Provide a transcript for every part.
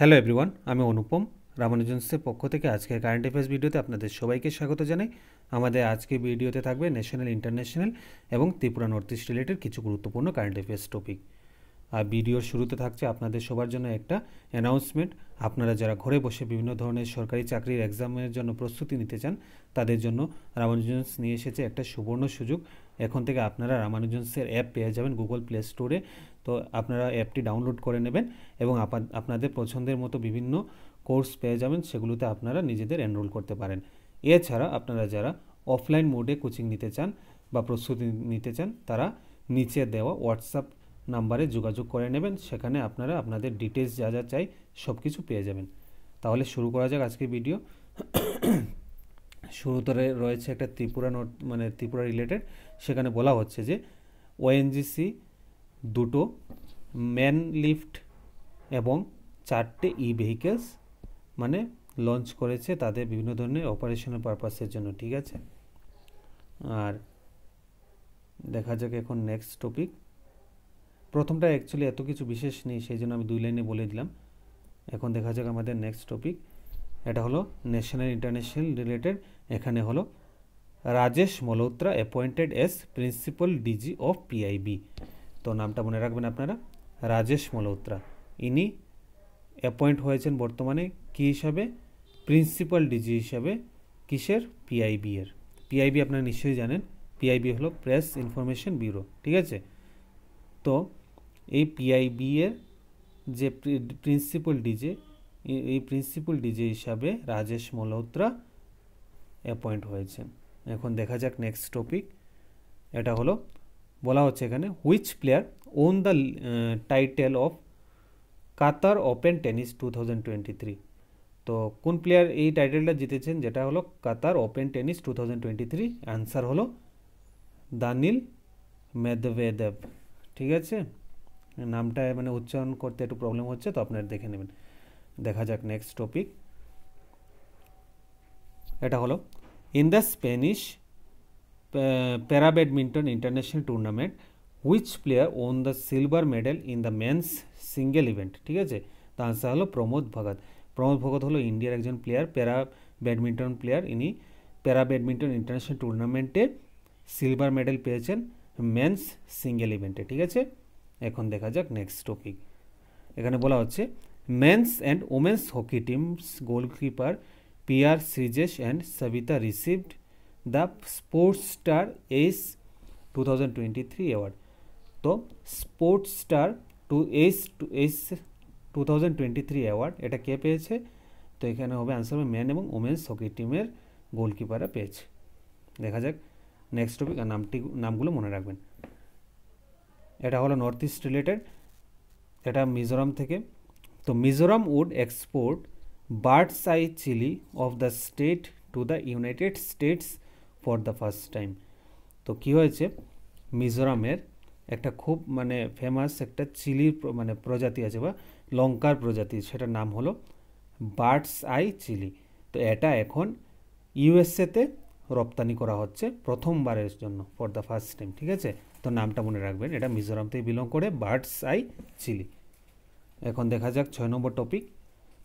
hello everyone আমি অনুপম রামানুজন্সের পক্ষ থেকে আজকের কারেন্ট অ্যাফেয়ার্স ভিডিওতে আপনাদের সবাইকে স্বাগত জানাই আমাদের আজকে ভিডিওতে থাকবে ন্যাশনাল ইন্টারন্যাশনাল এবং ত্রিপুরা নর্থ ইস্ট রিলেটেড কিছু গুরুত্বপূর্ণ কারেন্ট অ্যাফেয়ার্স টপিক আর ভিডিওর শুরুতে থাকছে আপনাদের সবার জন্য একটা অ্যানাউন্সমেন্ট আপনারা যারা ঘরে বসে বিভিন্ন ধরনের সরকারি চাকরির এক্সামের জন্য প্রস্তুতি নিতে চান তাদের জন্য রামানুজন্স নিয়ে এসেছে একটা সুবর্ণ সুযোগ এখন থেকে আপনারা রামানুজন্সের অ্যাপ পেয়ে যাবেন গুগল প্লে স্টোরে তো আপনারা অ্যাপটি ডাউনলোড করে নেবেন এবং আপনাদের পছন্দের মতো বিভিন্ন কোর্স পেয়ে যাবেন সেগুলোতে আপনারা নিজেদের এনরোল করতে পারেন এছাড়া আপনারা যারা অফলাইন মোডে কোচিং নিতে চান বা প্রস্তুতি নিতে চান তারা নিচে দেওয়া হোয়াটসঅ্যাপ নাম্বারে যোগাযোগ করে নেবেন সেখানে আপনারা আপনাদের ডিটেলস যা যা চাই সব কিছু পেয়ে যাবেন তাহলে শুরু করা যাক আজকের ভিডিও শুরুতে রয়েছে একটা ত্রিপুরা নোট মানে ত্রিপুরা রিলেটেড সেখানে বলা হচ্ছে যে ওএনজিসি দুটো ম্যান লিফট এবং চারটে ই ভেহিকেলস মানে লঞ্চ করেছে তাদের বিভিন্ন ধরনের অপারেশনাল পারপাসের জন্য ঠিক আছে আর দেখা যাক এখন নেক্সট টপিক প্রথমটা অ্যাকচুয়ালি এত কিছু বিশেষ নেই সেই জন্য আমি দুই লাইনে বলে দিলাম এখন দেখা যাক আমাদের নেক্সট টপিক এটা হলো ন্যাশনাল ইন্টারন্যাশনাল রিলেটেড এখানে হলো Rajesh Malhotra appointed as principal DG of PIB তো নামটা মনে রাখবেন আপনারা রাজেশ মলহোত্রা ইনি অ্যাপয়েন্ট হয়েছেন বর্তমানে কি হিসাবে প্রিন্সিপাল ডিজি হিসাবে কিসের পিআইবি এর পিআইবি আপনারা নিশ্চয়ই জানেন পিআইবি হলো প্রেস ইনফরমেশন ব্যুরো ঠিক আছে তো এই পিআইবি এর যে প্রিন্সিপাল ডিজে এই প্রিন্সিপাল ডিজি হিসাবে রাজেশ মলহোত্রা অ্যাপয়েন্ট হয়েছেন এখন দেখা যাক নেক্সট টপিক এটা হলো বলা হচ্ছে এখানে which player won the title of Qatar open tennis two thousand twenty three তো কোন প্লেয়ার এই টাইটেলটা জিতেছেন যেটা হলো Qatar open tennis two thousand twenty three answer হলো দানিল মেদভেদেব ঠিক আছে নামটা মানে উচ্চারণ করতে একটু প্রবলেম হচ্ছে তো আপনারা দেখে নেবেন দেখা যাক নেক্সট টপিক এটা হলো in the Spanish para badminton international tournament which player won the silver medal in the men's single event ঠিক আছে তা আনসার হলো প্রমোদ ভগত প্রমোদ ভগত হলো ইন্ডিয়ার একজন প্লেয়ার প্যারা ব্যাডমিন্টন প্লেয়ার ইনি প্যারা ব্যাডমিন্টন ইন্টারন্যাশনাল টুর্নামেন্টে সিলভার মেডেল পেয়েছেন মেন্স সিঙ্গেল ইভেন্টে ঠিক আছে এখন দেখা যাক নেক্সট টপিক এখানে বলা হচ্ছে men's and men's and women's hockey teams goalkeeper PR Srijesh and Savita received the Sports Star Ace 2023 award তো sports star to ace to ace two thousand twenty three award এটা কে পেয়েছে তো এখানে হবে আনসার হবে ম্যান এবং women's hockey টিমের গোলকিপাররা পেয়েছে দেখা যাক নেক্সট টপিক আর নামটি নামগুলো মনে রাখবেন এটা হলো নর্থ ইস্ট রিলেটেড এটা মিজোরাম থেকে তো Mizoram would export bird's eye chili of the state to the United States for the first time তো কী হয়েছে মিজোরামের একটা খুব মানে ফেমাস একটা চিলির মানে প্রজাতি আছে বা লঙ্কার প্রজাতি সেটার নাম হলো বার্ডস আই চিলি তো এটা এখন ইউএসএতে রপ্তানি করা হচ্ছে প্রথমবারের জন্য ফর দ্য ফার্স্ট টাইম ঠিক আছে তো নামটা মনে রাখবেন এটা মিজোরাম থেকে বিলং করে বার্ডস আই চিলি এখন দেখা যাক ছয় নম্বর টপিক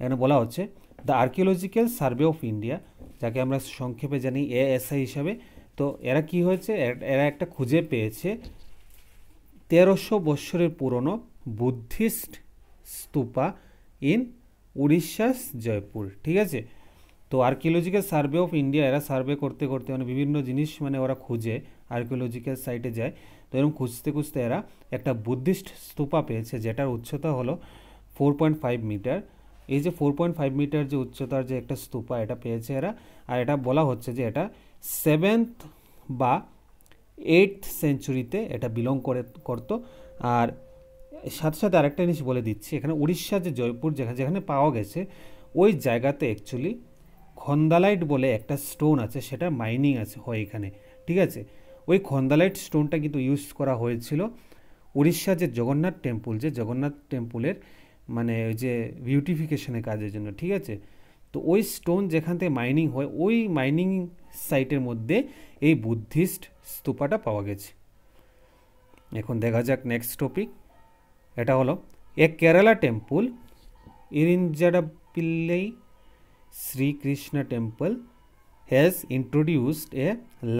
এখানে বলা হচ্ছে the archaeological survey of India যাকে আমরা সংক্ষেপে জানি এএসআই হিসাবে তো এরা কি হয়েছে এরা একটা খুঁজে পেয়েছে তেরোশো বৎসরের পুরনো বুদ্ধিস্ট স্তূপা ইন উড়িষ্যাস জয়পুর ঠিক আছে তো আর্কিওলজিক্যাল সার্ভে অফ ইন্ডিয়া এরা সার্ভে করতে করতে মানে বিভিন্ন জিনিস মানে ওরা খুঁজে আর্কিওলজিক্যাল সাইটে যায় তো এরকম খুঁজতে খুঁজতে এরা একটা বুদ্ধিস্ট স্তূপা পেয়েছে যেটার উচ্চতা হলো ফোর পয়েন্ট ফাইভ মিটার এই যে ফোর পয়েন্ট ফাইভ মিটার যে উচ্চতার যে একটা স্তূপা এটা পেয়েছে এরা আর এটা বলা হচ্ছে যে এটা সেভেন্থ বা এইট সেঞ্চুরিতে এটা বিলং করে করতো আর সাথে সাথে আরেকটা জিনিস বলে দিচ্ছি এখানে উড়িষ্যা যে জয়পুর যেখানে যেখানে পাওয়া গেছে ওই জায়গাতে অ্যাকচুয়ালি খন্দালাইট বলে একটা স্টোন আছে সেটা মাইনিং আছে হয় এখানে ঠিক আছে ওই খন্দালাইট স্টোনটা কিন্তু ইউজ করা হয়েছিল উড়িষ্যা যে জগন্নাথ টেম্পল যে জগন্নাথ টেম্পলের মানে ওই যে বিউটিফিকেশনের কাজের জন্য ঠিক আছে তো ওই স্টোন যেখান থেকে মাইনিং হয় ওই মাইনিং সাইটের মধ্যে এই বুদ্ধিস্ট স্তূপাটা পাওয়া গেছে এখন দেখা যাক নেক্সট টপিক এটা হলো a Kerala temple Irinjadappilly Sreekrishna temple has introduced a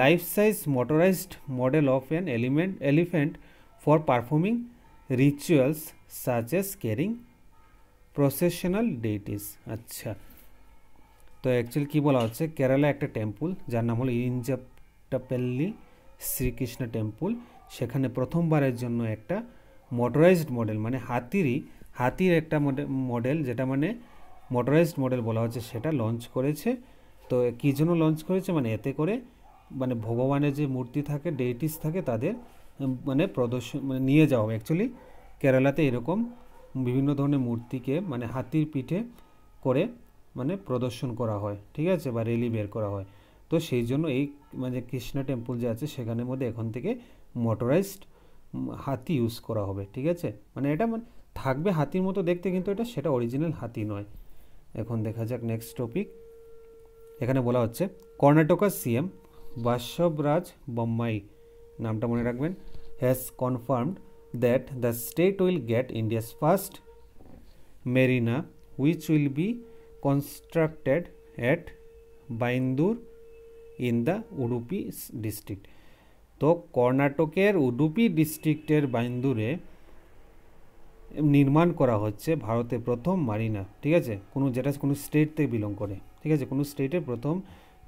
life-size motorized model of an element, elephant for performing rituals such as carrying processional deities আচ্ছা তো অ্যাকচুয়ালি কী বলা হচ্ছে কেরালা একটা টেম্পল যার নাম হলো ইঞ্জাপটাপেল্লি শ্রীকৃষ্ণ টেম্পল সেখানে প্রথমবারের জন্য একটা মোটরাইজড মডেল মানে হাতিরই হাতির একটা মডেল যেটা মানে মোটরাইজড মডেল বলা হচ্ছে সেটা লঞ্চ করেছে তো কী জন্য লঞ্চ করেছে মানে এতে করে মানে ভগবানের যে মূর্তি থাকে ডেটিস থাকে তাদের মানে প্রদর্শন মানে নিয়ে যাওয়া হবে অ্যাকচুয়ালি কেরালাতে এরকম বিভিন্ন ধরনের মূর্তিকে মানে হাতির পিঠে করে মানে প্রদর্শন করা হয় ঠিক আছে বা রেলি বের করা হয় তো সেই জন্য এই মানে কৃষ্ণা টেম্পল যে আছে সেখানের মধ্যে এখন থেকে মোটরাইজড হাতি ইউজ করা হবে ঠিক আছে মানে এটা মানে থাকবে হাতির মতো দেখতে কিন্তু এটা সেটা অরিজিনাল হাতি নয় এখন দেখা যাক নেক্সট টপিক এখানে বলা হচ্ছে কর্ণাটকা সিএম বাসবরাজ বোম্মাই নামটা মনে রাখবেন has confirmed that the state will get India's first marina which will be constructed at Byndoor in the Udupi district তো কর্ণাটকের উডুপি ডিস্ট্রিক্টের বাইন্দুরে নির্মাণ করা হচ্ছে ভারতে প্রথম মারিনা ঠিক আছে কোনো যেটা কোনো স্টেট থেকে বিলং করে ঠিক আছে কোনো স্টেটের প্রথম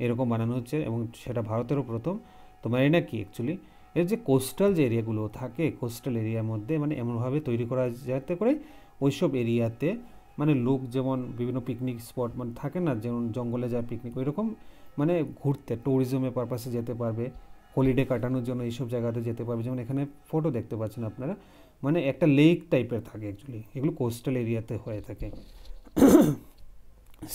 এরকম বানানো হচ্ছে এবং সেটা ভারতেরও প্রথম তো ম্যারিনা কি অ্যাকচুয়ালি এর যে কোস্টাল যে এরিয়াগুলো থাকে কোস্টাল এরিয়ার মধ্যে মানে এমনভাবে তৈরি করা যাতে করে ওই সব এরিয়াতে মানে লোক যেমন বিভিন্ন পিকনিক স্পট মানে থাকে না যেমন জঙ্গলে যায় পিকনিক ওই রকম মানে ঘুরতে ট্যুরিজমের পারপাসে যেতে পারবে হলিডে কাটানোর জন্য এইসব জায়গাতে যেতে পারবে যেমন এখানে ফটো দেখতে পাচ্ছেন আপনারা মানে একটা লেক টাইপের থাকে অ্যাকচুয়ালি এগুলো কোস্টাল এরিয়াতে হয়ে থাকে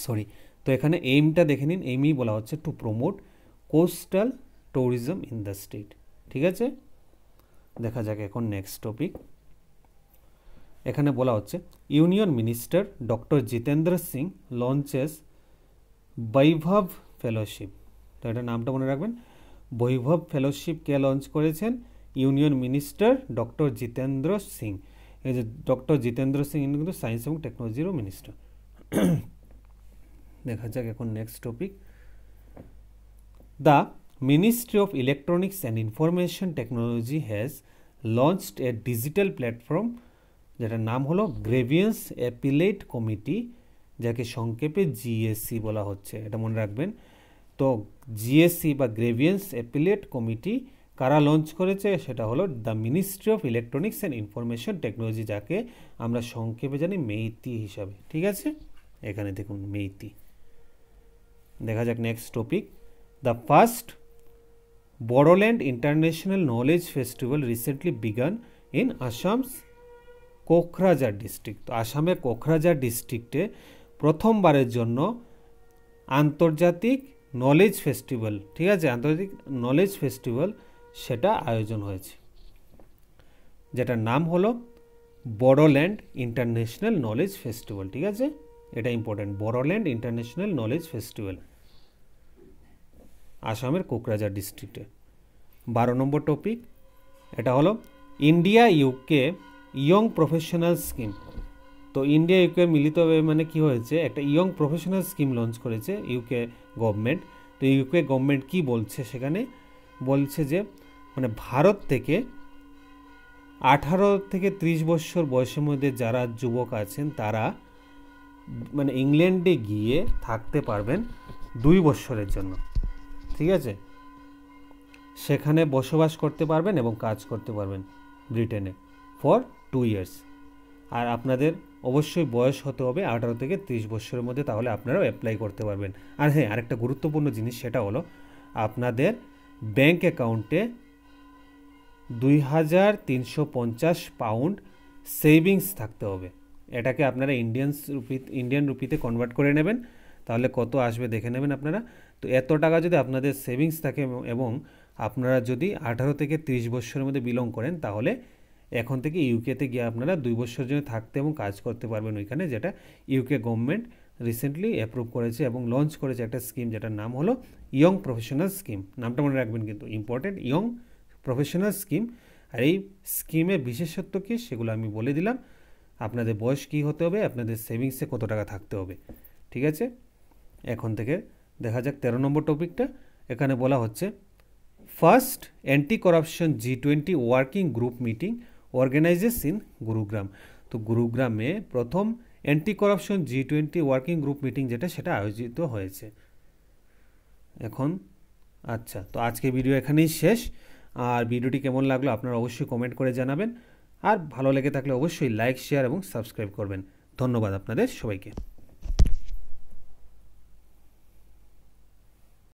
সরি তো এখানে এইমটা দেখে নিন এইমই বলা হচ্ছে to promote coastal tourism in the state ঠিক আছে দেখা যাক এখন নেক্সট টপিক এখানে বলা হচ্ছে union minister doctor Jitendra Singh launches Vaibhav fellowship তো এটা নামটা মনে রাখবেন বৈভব ফেলোশিপ কে লঞ্চ করেছেন union minister doctor Jitendra Singh এই যে ডক্টর জিতেন্দ্র সিং কিন্তু সায়েন্স এবং টেকনোলজিরও মিনিস্টার দেখা যাক এখন next topic the ministry of electronics and information technology has launched a digital platform যেটার নাম হলো গ্রেভিয়েন্স অ্যাপিলেট কমিটি যাকে সংক্ষেপে জিএসসি বলা হচ্ছে এটা মনে রাখবেন তো জিএসসি বা গ্রেভিয়েন্স অ্যাপিলেট কমিটি কারা লঞ্চ করেছে সেটা হলো the ministry of electronics and information technology যাকে আমরা সংক্ষেপে জানি মেইতি হিসাবে ঠিক আছে এখানে দেখুন মেইতি দেখা যাক next topic the first Bodoland international knowledge festival recently began in Assam's Kokrajhar district তো আসামের কোকরাঝার ডিস্ট্রিক্টে প্রথমবারের জন্য আন্তর্জাতিক নলেজ ফেস্টিভ্যাল ঠিক আছে আন্তর্জাতিক নলেজ ফেস্টিভ্যাল সেটা আয়োজন হয়েছে যেটার নাম হলো বড়োল্যান্ড ইন্টারন্যাশনাল নলেজ ফেস্টিভ্যাল ঠিক আছে এটা important Bodoland international knowledge festival আসামের কোকরাঝার ডিস্ট্রিক্টে বারো নম্বর টপিক এটা হলো India UK young professional scheme তো ইন্ডিয়া ইউকে মিলিতভাবে মানে কি হয়েছে একটা ইয়ং প্রফেশনাল স্কিম লঞ্চ করেছে ইউকে গভর্নমেন্ট তো ইউকে গভর্নমেন্ট কি বলছে সেখানে বলছে যে মানে ভারত থেকে আঠারো থেকে ত্রিশ বছর বয়সের মধ্যে যারা যুবক আছেন তারা মানে ইংল্যান্ডে গিয়ে থাকতে পারবেন দুই বছরের জন্য ঠিক আছে সেখানে বসবাস করতে পারবেন এবং কাজ করতে পারবেন ব্রিটেনে ফর টু ইয়ার্স আর আপনাদের অবশ্যই বয়স হতে হবে আঠারো থেকে তিরিশ বছরের মধ্যে তাহলে আপনারাও অ্যাপ্লাই করতে পারবেন আর হ্যাঁ আরেকটা গুরুত্বপূর্ণ জিনিস সেটা হলো আপনাদের ব্যাংক অ্যাকাউন্টে দুই হাজার তিনশো পঞ্চাশ পাউন্ড সেভিংস থাকতে হবে এটাকে আপনারা ইন্ডিয়ানস রুপি ইন্ডিয়ান রুপিতে কনভার্ট করে নেবেন তাহলে কত আসবে দেখে নেবেন আপনারা তো এত টাকা যদি আপনাদের সেভিংস থাকে এবং আপনারা যদি আঠারো থেকে তিরিশ বছরের মধ্যে বিলং করেন তাহলে এখন থেকে ইউকেতে গিয়ে আপনারা দুই বছর জন্য থাকতে এবং কাজ করতে পারবেন ওইখানে যেটা ইউকে গভর্নমেন্ট রিসেন্টলি অ্যাপ্রুভ করেছে এবং লঞ্চ করেছে একটা স্কিম যেটার নাম হলো ইয়ং প্রফেশনাল স্কিম নামটা মনে রাখবেন কিন্তু ইম্পর্টেন্ট ইয়ং প্রফেশনাল স্কিম আর এই স্কিমের বিশেষত্ব কী সেগুলো আমি বলে দিলাম আপনাদের বয়স কী হতে হবে আপনাদের সেভিংসে কত টাকা থাকতে হবে ঠিক আছে এখন থেকে দেখা যাক তেরো নম্বর টপিকটা এখানে বলা হচ্ছে first anti corruption G twenty working group meeting organises in Gurugram তো গুরুগ্রামে প্রথম anti corruption G twenty working group meeting যেটা সেটা আয়োজিত হয়েছে এখন আচ্ছা তো আজকে ভিডিও এখানেই শেষ আর ভিডিওটি কেমন লাগলো আপনারা অবশ্যই কমেন্ট করে জানাবেন আর ভালো লেগে থাকলে অবশ্যই লাইক শেয়ার এবং সাবস্ক্রাইব করবেন ধন্যবাদ আপনাদের সবাইকে